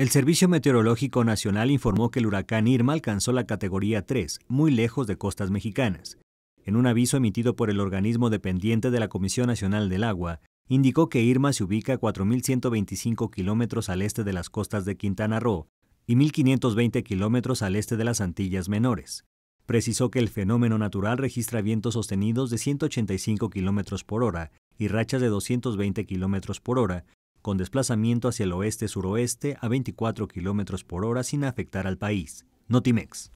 El Servicio Meteorológico Nacional informó que el huracán Irma alcanzó la categoría 3, muy lejos de costas mexicanas. En un aviso emitido por el organismo dependiente de la Comisión Nacional del Agua, indicó que Irma se ubica a 4.125 kilómetros al este de las costas de Quintana Roo y 1.520 kilómetros al este de las Antillas Menores. Precisó que el fenómeno natural registra vientos sostenidos de 185 kilómetros por hora y rachas de 220 kilómetros por hora, con desplazamiento hacia el oeste-suroeste a 24 km por hora sin afectar al país. Notimex.